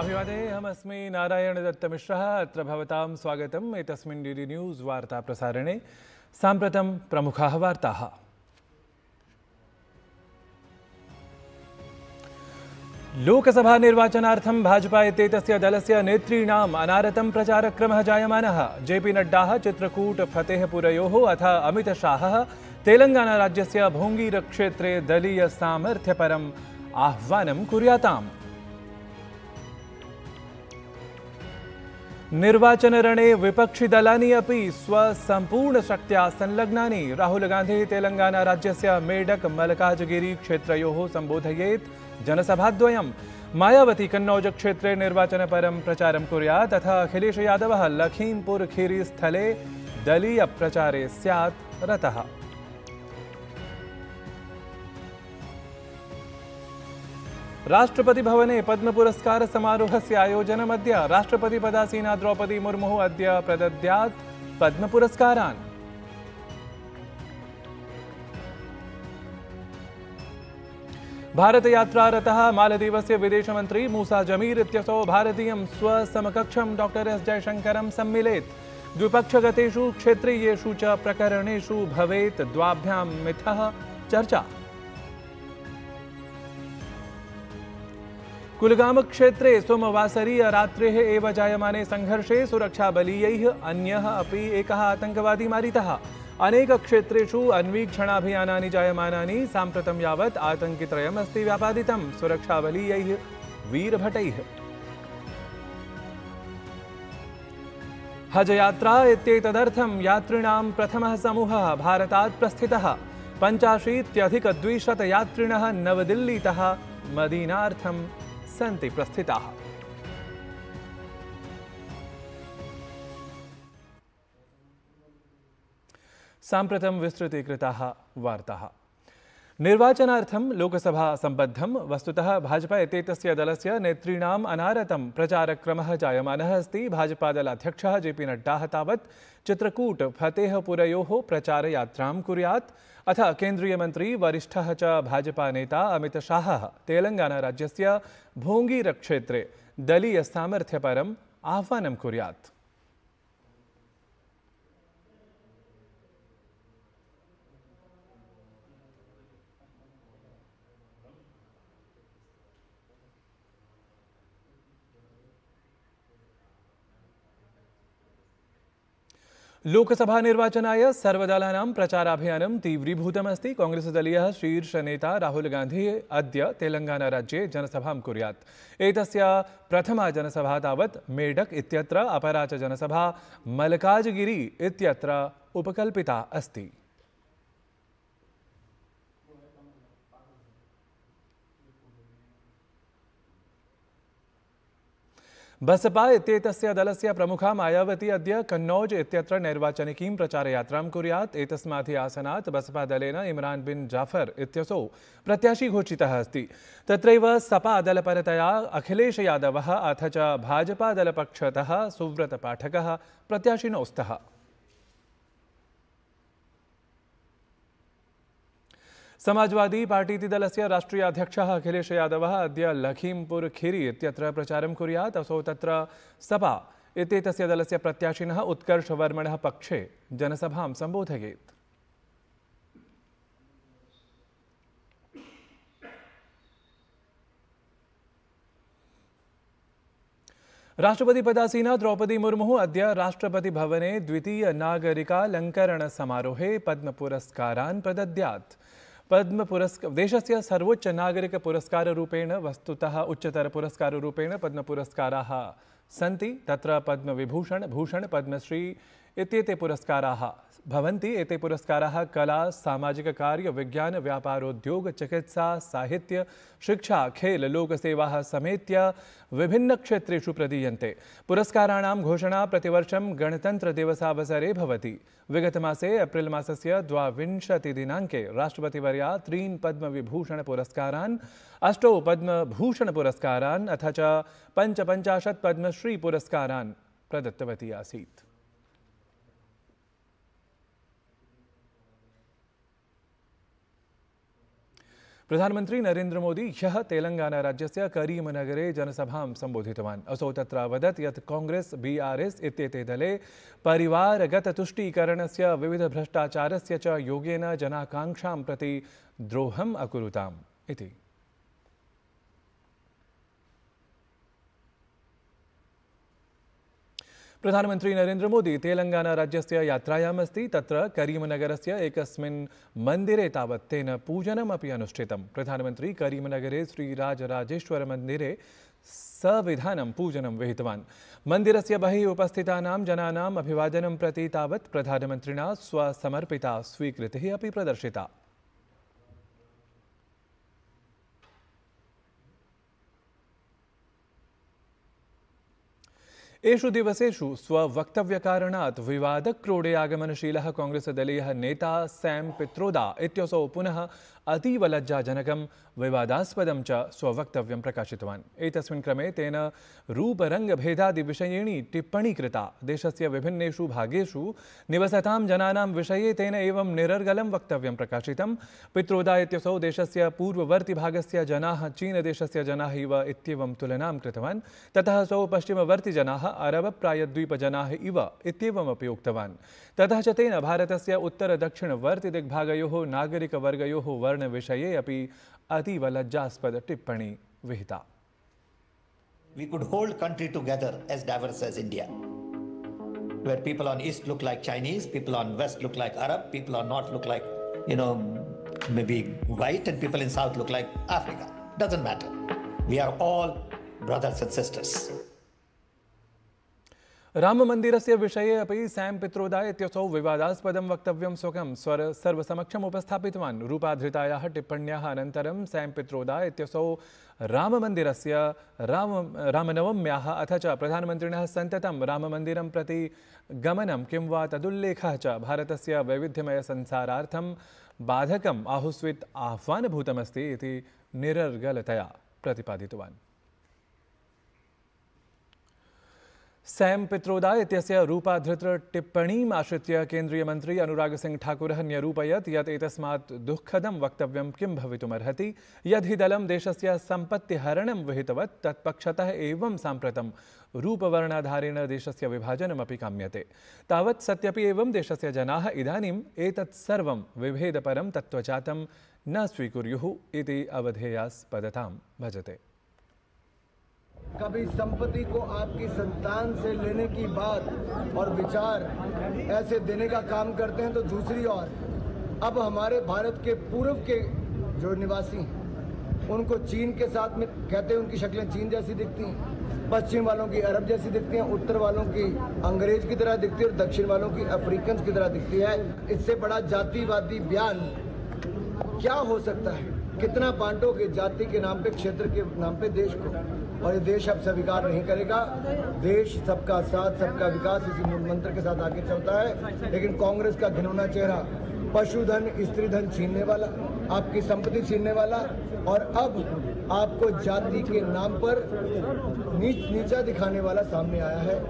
अहमस्म नारायणदत्तमिश्रः अत्र भवतां स्वागतम् एतस्मिन् डीडी न्यूज़ वार्ताप्रसारणे साम्प्रतं प्रमुखाः वार्ताः लोकसभानिर्वाचनार्थं भाजपा इत्येतस्य दलस्य नेतॄणाम् अनारतं प्रचारक्रमः जायमानः जेपी नड्डा चित्रकूट फतेहपुरयोः अथ अमित शाह भोंगीर क्षेत्रे दलीय दलीयसामर्थ्यपरम् आह्वानं कुर्याताम् निर्वाचनरणे विपक्षिदलानि अपि स्वसम्पूर्णशक्त्या संलग्नानि राहुलगान्धिः मेडक मलकाजगिरी मलकाजगिरीक्षेत्रयोः सम्बोधयेत् जनसभाद्वयम् मायावती कन्नौज क्षेत्रे निर्वाचनपरं प्रचारं कुर्यात् तथा अखिलेश यादवः लखीमपुर खीरी स्थले दलीय प्रचारे स्यात् रतः राष्ट्रपति भवने पद्म पुरस्कार समारोह से आयोजन पद्मपुरस्कारसमारोहस्य राष्ट्रपति पदासीना द्रौपदी मुर्मुः अद्य प्रदद्यात् पद्मपुरस्कारान् भारतयात्रारतः विदेश मंत्री मूसा जमीर इत्यसौ भारतीयं स्वसमकक्षं डॉक्टर एस जयशंकर सम्मिलेत द्विपक्षगतेषु क्षेत्रीयेषु च प्रकरणेषु भवेत् द्वाभ्या मिथ चर्चा कुलगाम क्षेत्रे सोमवासरीय रात्रेः एव जायमाने सङ्घर्षे सुरक्षाबलीयैः आतंकवादी अपि अनेक क्षेत्र मारितः अनेकक्षेत्रेषु अन्वीक्षणाभियानानि सांप्रत यवत यावत् व्यापादित सुरक्षा बलीय वीरभट हज यात्रा इत्येतदर्थं यात्रिणां प्रथमः समूहः भारतात् प्रस्थितः पञ्चाशीत्यधिकद्विशतयात्रिणः नवदिल्लीतः मदीनाथ सी प्रस्थिता सांप्रतम विस्तृतीकृता वार्ता निर्वाचनार्थं लोकसभा सम्बद्धं वस्तुतः भाजपा एतेतस्य दलस्य नेतॄणाम् अनारतं प्रचारक्रमः जायमानः अस्ति भाजपादलाध्यक्षः जे पी नड्डाः तावत् चित्रकूट फतेहपुरयोः प्रचारयात्रां कुर्यात् अथ केन्द्रीयमन्त्री वरिष्ठः च भाजपा नेता अमितशाहः तेलङ्गाणाराज्यस्य भोङ्गीरक्षेत्रे दलीयसामर्थ्यपरम् आह्वानं कुर्यात् लोकसभा निर्वाचनाय लोकसभानिर्वाचनाय सर्वदलानां प्रचाराभियानं तीव्रीभूतमस्ति कांग्रेसदलीयः शीर्षनेता गांधी अद तेलंगाना राज्य जनसभा कुरिया प्रथमा जनसभा तबत मेडक अपरा च जनसभा मलकाजगिरी उपकल्पिता अस्ति बसपा इत्येतस्य दलस्य प्रमुखा मायावती अद्य कन्नौज इत्यत्र नैर्वाचनिकीं प्रचारयात्रां कुर्यात् एतस्मात् आसनात् बसपादलेन इमरान् बिन् जाफर् इत्यसौ प्रत्याशी घोषितः अस्ति तत्रैव सपादलपरतया अखिलेश यादव अथ च भाजपादलपक्षतः सुव्रतपाठकः प्रत्याशिनौ स्तः समाजवादी राष्ट्रीय अध्यक्ष अखिलेश यादव अद लखीमपुर खीरी प्रचार कुरिया कुर्यात् असौ तत्र दल से दलस्य प्रत्याशिनः पक्षे जनसभा संबोधय राष्ट्रपति पदासीना द्रौपदी मुर्मु अद राष्ट्रपति भवने द्वितीय नागरिकालंकरण समारोहे पद्म पुरस्कारान् प्रदद्यात् नागरिक पुरस्कार रूपेण वस्तुतः उच्चतरपुरस्काररूपेण पद्मपुरस्काराः सन्ति तत्र विभूषण भूषण पद्मश्री इत्येते पुरस्काराः भवन्ति एते पुरस्काराः कला सामाजिककार्य विज्ञान व्यापारोद्योग चिकित्सा साहित्य शिक्षा खेल लोकसेवाः समेत्य क्षेत्र प्रदीयन्ते पुरस्काराणां घोषणा प्रतिवर्षं गणतन्त्रदिवसावसरे भवति विगतमासे एप्रिल् मासस्य द्वाविंशतिदिनाङ्के राष्ट्रपतिवर्या त्रीन् पद्मविभूषणपुरस्कारान् अष्टौ पद्मभूषणपुरस्कारान् अथ च पञ्चपञ्चाशत् पद्मश्रीपुरस्कारान् प्रदत्तवती आसीत् प्रधानमंत्री मोदी नरेन्द्रमोदी से करीम करीमनगरे जनसभा संबोधित असौ ये Congress B R B R S तुष्टीकरण से विविध भ्रष्टाचार से योगेन जनाकांक्षा प्रति द्रोहम अकुरुताम इति प्रधानमंत्री नरेन्द्रमोदी मोदी राज्यस्य यात्रायाम् अस्ति तत्र एक एकस्मिन् मन्दिरे तावत् तेन पूजनमपि अनुष्ठितं प्रधानमन्त्री करीमनगरे श्रीराजराजेश्वरमन्दिरे सविधानं पूजनं विहितवान् मन्दिरस्य बहिः उपस्थितानां प्रति तावत् प्रधानमन्त्रिणा स्वसमर्पिता प्रदर्शिता एषु दिवसेषु स्ववक्तव्यकारणात् विवादक्रोडे आगमनशीलः काङ्ग्रेसदलीयः नेता सैम पित्रोदा इत्यसौ पुनः अतीव लज्जाजनकं विवादास्पदं च स्ववक्तव्यं प्रकाशितवान् एतस्मिन् क्रमे तेन रूपरङ्गभेदादिविषयेणी टिप्पणी कृता देशस्य विभिन्नेषु भागेषु निवसतां जनानां विषये तेन एवं निरर्गलं वक्तव्यं प्रकाशितं पित्रोदा इत्यसौ देशस्य पूर्ववर्तिभागस्य जनाः चीनदेशस्य जनाः इव इत्येवं तुलनां कृतवान् ततः सौ पश्चिमवर्तिजनाः अरब प्रायद्वीप अरबप्रायद्वीपजनाः इव इत्येवमपि उक्तवान् ततः च तेन भारतस्य उत्तरदक्षिणवर्तिदिग्भागयोः वर्ण विषय अभी अतीव लज्जास्पद टिप्पणी विहिता We could hold country together as diverse as India, where people on east look like Chinese, people on west look like Arab, people on north look like, you know, maybe white, and people in south look like Africa. Doesn't matter. We are all brothers and sisters. Ram राममन्दिरस्य विषये अपि same Pitroda इत्यसौ विवादास्पद वक्त स्वकं स्वर सर्वसमक्षम् उपस्थापितवान् रूपाधृतायाः टिप्पण्याः अनन्तरं सैम् पित्रोदा इत्यसौ राममन्दिरस्य राम रामनवम्या अथ च प्रधानमंत्रिण सतत राम राममन्दिरं प्रति गमनं किं वा तदुल्लेख च भारतस्य वैविध्यमयसंसारार्थं बाधकम् आहुस्वित् आह्वानभूतमस्ति इति निरर्गलतया प्रतिपादितवान् सैम पित्रोदा इत्यस्य रूपाधृतटिप्पणीमाश्रित्य केन्द्रीयमन्त्री अनुरागसिंह ठाकुरः न्यरूपयत् यत् एतस्मात् दुःखदं वक्तव्यं किं भवितुमर्हति यदि दलं देशस्य सम्पत्तिहरणं विहितवत् तत्पक्षतः एवं साम्प्रतं रूपवर्णाधारेण देशस्य विभाजनमपि काम्यते तावत् सत्यपि एवं देशस्य जनाः इदानीम् एतत् सर्वं विभेदपरं तत्त्वजातं न स्वीकुर्युः इति अवधेयास्पदतां भजते कभी संपत्ति को आपकी संतान से लेने की बात और विचार ऐसे देने का काम करते हैं तो दूसरी ओर अब हमारे भारत के पूर्व के जो निवासी हैं उनको चीन के साथ में कहते हैं उनकी शक्लें चीन जैसी दिखती हैं पश्चिम वालों की अरब जैसी दिखती हैं उत्तर वालों की अंग्रेज की तरह दिखती है और दक्षिण वालों की अफ्रीकन की तरह दिखती है इससे बड़ा जातिवादी बयान क्या हो सकता है कितना बांटोगे जाति के नाम पे क्षेत्र के नाम पे देश को और ये देश अब स्वीकार नहीं करेगा देश सबका साथ सबका विकास इसी मूल मंत्र के साथ आगे चलता है लेकिन कांग्रेस का घिनौना चेहरा पशुधन स्त्री धन छीनने वाला आपकी संपत्ति छीनने वाला और अब आपको जाति के नाम पर नीच नीचा दिखाने वाला सामने आया है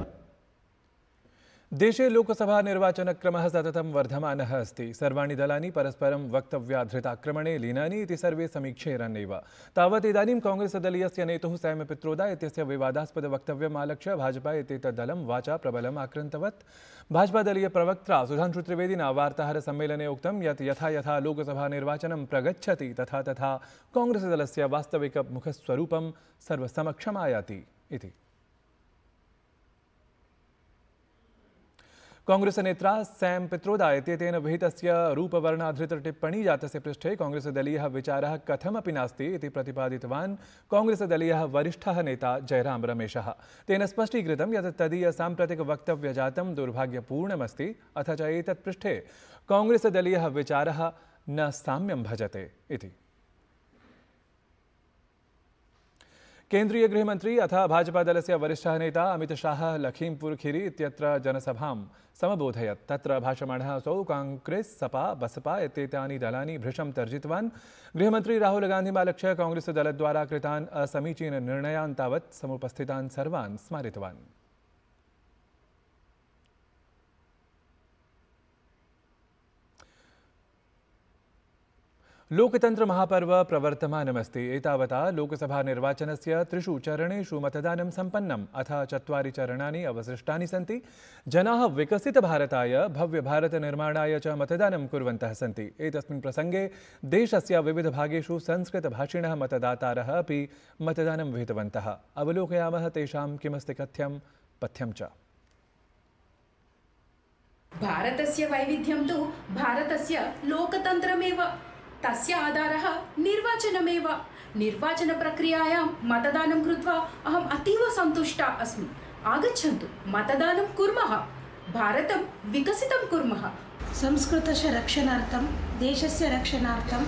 देशे लोकसभानिर्वाचनक्रमः सततं वर्धमानः अस्ति सर्वाणि दलानि परस्परं वक्तव्याधृताक्रमणे लीनानि इति सर्वे समीक्षेरन्नेव तावत् इदानीं काङ्ग्रेसदलीयस्य नेतुः सैम पित्रोदा विवादास्पद विवादास्पदवक्तव्यम् आलक्ष्य भाजपा दल वाचा प्रबलम् आक्रन्तवत् भाजपादलीयप्रवक्त्रा सुधांशुत्रिवेदिना वार्ताहरसम्मेलने उक्तं यत् यथा यथा निर्वाचन प्रगछति तथा तथा कांग्रेस काङ्ग्रेसदलस्य वास्तविक सर्वसमक्षमायाति इति कांग्रेसनेत्रा सैम पित्रोदा तेन विहितस्य रूपवर्णाधृतटिप्पणी जातस्य पृष्ठे कांग्रेसदलीयः विचारः कथमपि नास्ति इति प्रतिपादितवान् कांग्रेसदलीयः वरिष्ठः नेता जयराम रमेशः तेन स्पष्टीकृतं यत् तदीयसाम्प्रतिकवक्तव्यजातं दुर्भाग्यपूर्णमस्ति अथ च एतत्पृष्ठे कांग्रेसदलीयः विचारः न साम्यं भजते इति केन्द्रीय गृहमंत्री अथ से वरिष्ठ नेता अमित शाह लखीमपुर खिरी इत्यत्र जनसभां त्र तत्र असौ कांग्रेस सपा बसपा इत्येतानि दलानि भृशं तर्जितवान् कांग्रेस दल द्वारा कृतान् असमीचीननिर्णयान् तावत् समुपस्थितान् सर्वान् स्मारितवान् लोकतंत्र महापर्व प्रवर्तमानमस्ति एतावता लोकसभानिर्वाचनस्य त्रिषु चरणेषु मतदान सम्पन्नम् अथ चत्वारि चरणानि अवशिष्टानि सन्ति जनाः भारत भव्यभारतनिर्माणाय च मतदान कुर्वन्तः सन्ति एतस्मिन् प्रसङ्गे देशस्य विविधभागेषु संस्कृतभाषिणः मतदातारः अपि मतदानं विहितवन्तः अवलोकयामः तेषां किमस्ति कथ्यं पथ्यं च भारतस्य वैविध्यं तु भारतस्य लोकतन्त्रमेव తస్య ఆధారः निर्वाचनमेव निर्वाचनप्रक्रियायां मतदानं कृत्वा अहम् अतीव सन्तुष्टा अस्मि आगच्छन्तु मतदानं कुर्मः भारतं विकसितं कुर्मः संस्कृतस्य रक्षणार्थं देशस्य रक्षणार्थं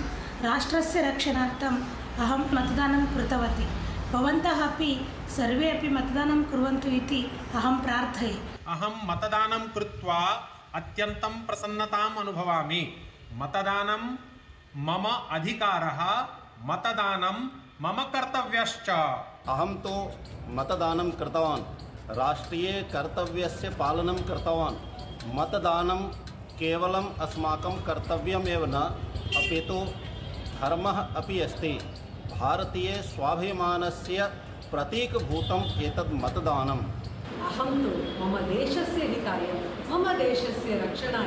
राष्ट्रस्य रक्षणार्थम् अहं मतदानं कृतवती भवन्तः अपि सर्वे अपि मतदानं कुर्वन्तु इति अहं प्रार्थये अहं मतदानं कृत्वा अत्यन्तं प्रसन्नताम् अनुभवामि मतदानं मम अधिकार मतदान मम कर्तव्यश्च अहं तु मतदानं कृतवान् राष्ट्रीयकर्तव्यस्य पालनं कृतवान् मतदानं केवलम् अस्माकं कर्तव्यमेव न अपि तु धर्मः अपि अस्ति भारतीयस्वाभिमानस्य प्रतीकभूतम् एतद् मतदानम् अहं तु मम देशस्य हिताय मम देश देशस्य रक्षणा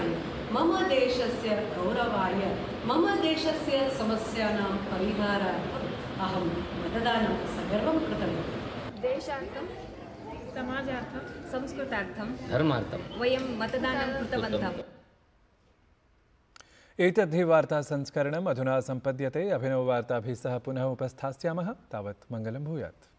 मम देशस्य गौरवाय मम देशस्य समस्यानां परिहारार्थम् अहं मतदानं सगर्वं कृतवती देशार्थं समाजार्थं संस्कृतार्थं धर्मार्थं अधुना सम्पद्यते अभिनववार्ताभिः सह पुनः उपस्थास्यामः तावत् मङ्गलं भूयात्